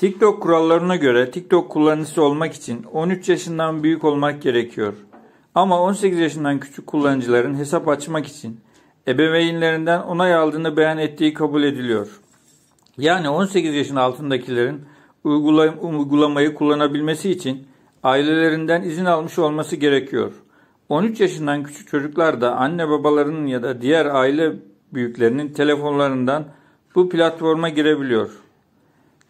TikTok kurallarına göre TikTok kullanıcısı olmak için 13 yaşından büyük olmak gerekiyor. Ama 18 yaşından küçük kullanıcıların hesap açmak için ebeveynlerinden onay aldığını beyan ettiği kabul ediliyor. Yani 18 yaşın altındakilerin uygulamayı kullanabilmesi için ailelerinden izin almış olması gerekiyor. 13 yaşından küçük çocuklar da anne babalarının ya da diğer aile büyüklerinin telefonlarından bu platforma girebiliyor.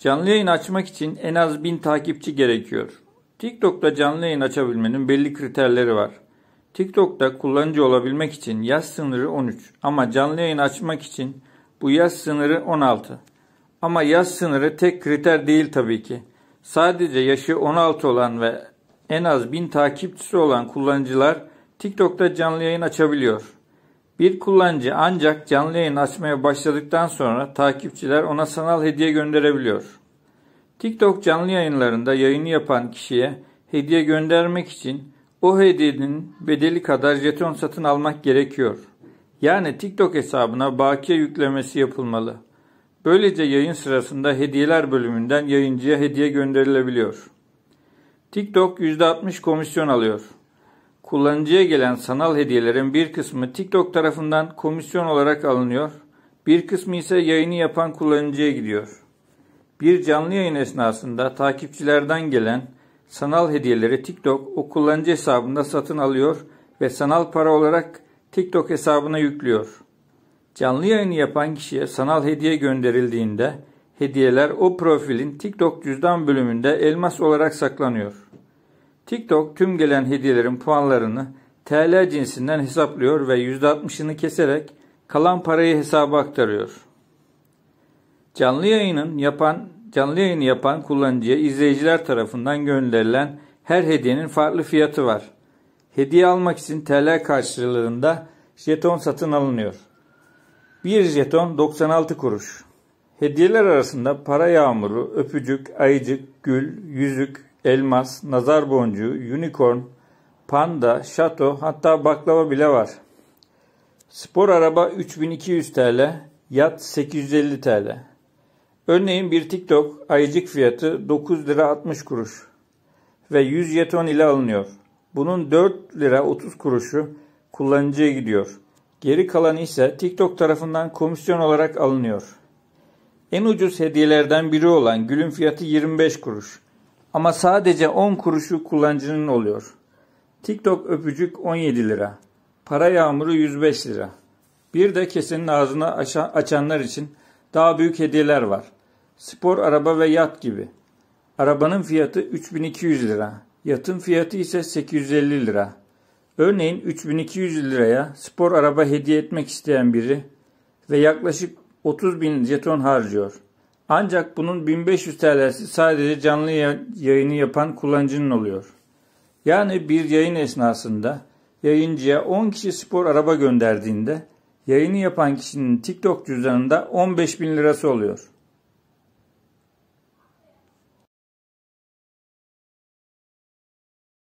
Canlı yayın açmak için en az 1000 takipçi gerekiyor. TikTok'ta canlı yayın açabilmenin belli kriterleri var. TikTok'ta kullanıcı olabilmek için yaş sınırı 13 ama canlı yayın açmak için bu yaş sınırı 16. Ama yaş sınırı tek kriter değil tabii ki. Sadece yaşı 16 olan ve en az 1000 takipçisi olan kullanıcılar TikTok'ta canlı yayın açabiliyor. Bir kullanıcı ancak canlı yayın açmaya başladıktan sonra takipçiler ona sanal hediye gönderebiliyor. TikTok canlı yayınlarında yayını yapan kişiye hediye göndermek için o hediyenin bedeli kadar jeton satın almak gerekiyor. Yani TikTok hesabına bakiye yüklemesi yapılmalı. Böylece yayın sırasında hediyeler bölümünden yayıncıya hediye gönderilebiliyor. TikTok %60 komisyon alıyor. Kullanıcıya gelen sanal hediyelerin bir kısmı TikTok tarafından komisyon olarak alınıyor, bir kısmı ise yayını yapan kullanıcıya gidiyor. Bir canlı yayın esnasında takipçilerden gelen sanal hediyeleri TikTok o kullanıcı hesabında satın alıyor ve sanal para olarak TikTok hesabına yüklüyor. Canlı yayını yapan kişiye sanal hediye gönderildiğinde hediyeler o profilin TikTok cüzdan bölümünde elmas olarak saklanıyor. TikTok tüm gelen hediyelerin puanlarını TL cinsinden hesaplıyor ve %60'ını keserek kalan parayı hesaba aktarıyor. Canlı yayının yapan canlı yayını yapan kullanıcıya izleyiciler tarafından gönderilen her hediyenin farklı fiyatı var. Hediye almak için TL karşılığında jeton satın alınıyor. Bir jeton 96 kuruş. Hediyeler arasında para yağmuru, öpücük, ayıcık, gül, yüzük, elmas, nazar boncuğu, unicorn, panda, şato hatta baklava bile var. Spor araba 3200 TL, yat 850 TL. Örneğin bir TikTok ayıcık fiyatı 9 lira 60 kuruş ve 100 jeton ile alınıyor. Bunun 4 lira 30 kuruşu kullanıcıya gidiyor. Geri kalanı ise TikTok tarafından komisyon olarak alınıyor. En ucuz hediyelerden biri olan gülün fiyatı 25 kuruş. Ama sadece 10 kuruşu kullanıcının oluyor. TikTok öpücük 17 lira. Para yağmuru 105 lira. Bir de kesenin ağzını açanlar için daha büyük hediyeler var. Spor araba ve yat gibi. Arabanın fiyatı 3200 lira. Yatın fiyatı ise 850 lira. Örneğin 3200 liraya spor araba hediye etmek isteyen biri ve yaklaşık 30 bin jeton harcıyor. Ancak bunun 1500 TL'si sadece canlı yayını yapan kullanıcının oluyor. Yani bir yayın esnasında yayıncıya 10 kişi spor araba gönderdiğinde yayını yapan kişinin TikTok cüzdanında 15 bin lirası oluyor.